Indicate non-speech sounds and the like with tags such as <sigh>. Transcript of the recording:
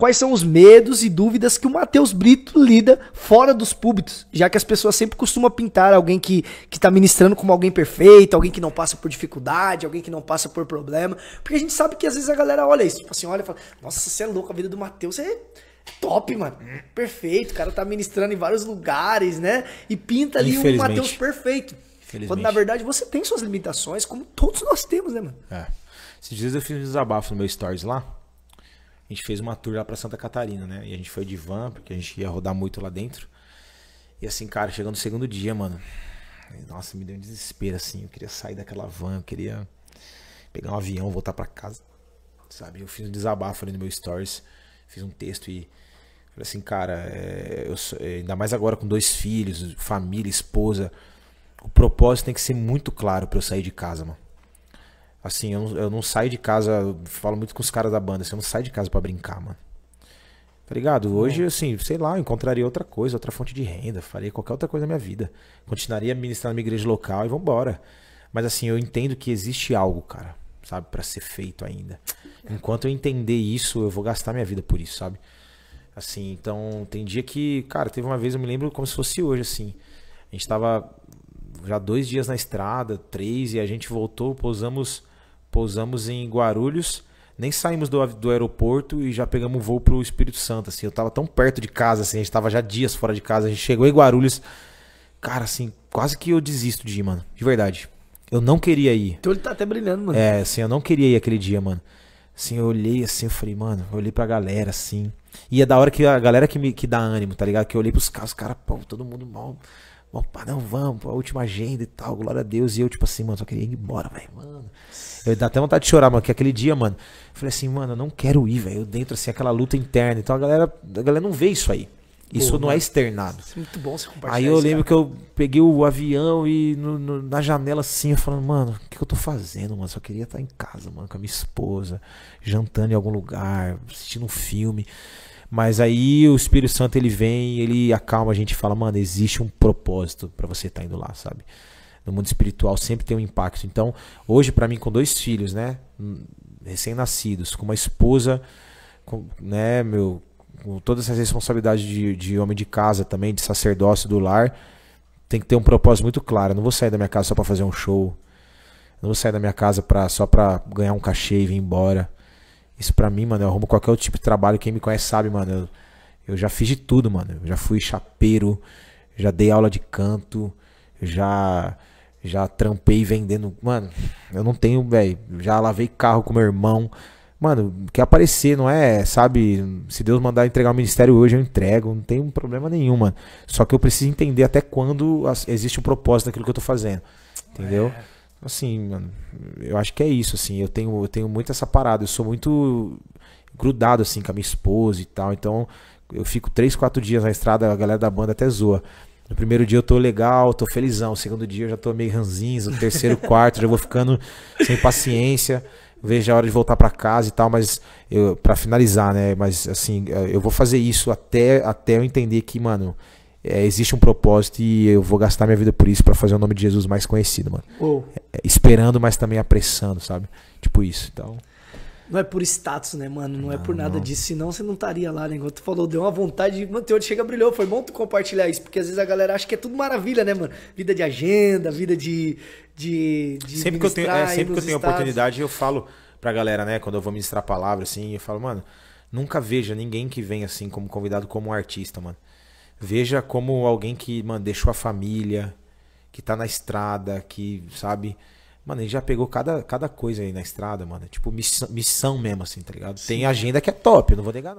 quais são os medos e dúvidas que o Matheus Brito lida fora dos púlpitos, já que as pessoas sempre costumam pintar alguém que está ministrando como alguém perfeito, alguém que não passa por dificuldade, alguém que não passa por problema, porque a gente sabe que às vezes a galera olha isso, tipo assim, olha e fala, nossa, você é louco, a vida do Matheus é top, mano. Perfeito. O cara tá ministrando em vários lugares, né? E pinta ali um Mateus perfeito. Quando na verdade você tem suas limitações, como todos nós temos, né, mano? É. Esses dias eu fiz um desabafo no meu stories lá a gente fez uma tour lá para Santa Catarina, né? E a gente foi de van, porque a gente ia rodar muito lá dentro. E assim, cara, chegando no segundo dia, mano. Nossa, me deu um desespero, assim. Eu queria sair daquela van, eu queria pegar um avião, voltar para casa, sabe? Eu fiz um desabafo ali no meu stories, fiz um texto e falei assim, cara, é, eu, é, ainda mais agora com dois filhos, família, esposa. O propósito tem que ser muito claro para eu sair de casa, mano. Assim, eu não, eu não saio de casa, falo muito com os caras da banda, assim, eu não saio de casa para brincar, mano. Tá ligado? Hum. Hoje, assim, sei lá, eu encontraria outra coisa, outra fonte de renda, faria qualquer outra coisa na minha vida. Continuaria ministrando na minha igreja local e vambora. Mas assim, eu entendo que existe algo, cara, sabe, para ser feito ainda. Enquanto eu entender isso, eu vou gastar minha vida por isso, sabe? Assim, então tem dia que, cara, teve uma vez, eu me lembro como se fosse hoje, assim. A gente tava já dois dias na estrada, três, e a gente voltou, pousamos Pousamos em Guarulhos, nem saímos do, do aeroporto e já pegamos um voo pro Espírito Santo, assim. Eu tava tão perto de casa, assim, a gente tava já dias fora de casa. A gente chegou em Guarulhos. Cara, assim, quase que eu desisto de ir, mano. De verdade. Eu não queria ir. Então ele tá até brilhando, mano. É, assim, eu não queria ir aquele dia, mano. Assim, eu olhei assim, eu falei, mano, eu olhei pra galera, assim. E é da hora que a galera que me que dá ânimo, tá ligado? Que eu olhei pros caras, os caras, pô, todo mundo mal opa pá, não, vamos, a última agenda e tal, glória a Deus. E eu, tipo assim, mano, só queria ir embora, velho, mano. Eu dá até vontade de chorar, mano, que aquele dia, mano, eu falei assim, mano, eu não quero ir, velho. Eu dentro, assim, aquela luta interna. Então a galera, a galera não vê isso aí. Isso Pô, não é externado. É muito bom você compartilhar. Aí eu isso, lembro cara. que eu peguei o avião e no, no, na janela assim, eu falando, mano, o que, que, eu tô fazendo, mano? Só queria estar em casa, mano, com a minha esposa, jantando em algum lugar, assistindo um filme. Mas aí o Espírito Santo ele vem, ele acalma a gente e fala, mano, existe um propósito para você estar tá indo lá, sabe? No mundo espiritual sempre tem um impacto. Então, hoje para mim com dois filhos, né, hum, recém-nascidos, com uma esposa, com, né, meu, com todas essas responsabilidades de, de homem de casa também, de sacerdócio do lar, tem que ter um propósito muito claro. Eu não vou sair da minha casa só para fazer um show. Eu não vou sair da minha casa pra, só para ganhar um cachê e vir embora. Isso pra mim, mano, eu arrumo qualquer outro tipo de trabalho. Quem me conhece sabe, mano. Eu, eu já fiz de tudo, mano. Eu já fui chapeiro, já dei aula de canto, já já trampei vendendo. Mano, eu não tenho, velho. Já lavei carro com meu irmão. Mano, quer aparecer, não é, sabe? Se Deus mandar entregar o ministério hoje, eu entrego. Não tem um problema nenhum, mano. Só que eu preciso entender até quando existe um propósito daquilo que eu tô fazendo. Entendeu? É assim, mano, eu acho que é isso, assim. Eu tenho, eu tenho muito essa parada. Eu sou muito grudado, assim, com a minha esposa e tal. Então, eu fico três, quatro dias na estrada, a galera da banda até zoa. No primeiro dia eu tô legal, tô felizão. o segundo dia eu já tô meio ranzinho, o terceiro, <laughs> quarto, já vou ficando sem paciência. Vejo a hora de voltar para casa e tal, mas eu para finalizar, né? Mas assim, eh, eu vou fazer isso até, até eu entender que, mano, é, existe um propósito e eu vou gastar minha vida por isso para fazer o nome de Jesus mais conhecido, mano. Oh esperando, mas também apressando, sabe? Tipo isso. Então. Não é por status, né, mano? Não, não é por nada não. disso. Senão você não estaria lá, né? Enquanto tu falou, deu uma vontade. Mano, teu olho chega brilhou. Foi bom tu compartilhar isso. Porque às vezes a galera acha que é tudo maravilha, né, mano? Vida de agenda, vida de. de, de sempre que eu tenho, é, sempre que eu tenho oportunidade, eu falo pra galera, né? Quando eu vou ministrar a palavra, assim, eu falo, mano, nunca veja ninguém que vem assim como convidado como um artista, mano. Veja como alguém que, mano, deixou a família, que tá na estrada, que, sabe? Mano, ele já pegou cada, cada coisa aí na estrada, mano. Tipo, missão, missão mesmo, assim, tá ligado? Sim. Tem agenda que é top, eu não vou negar, não.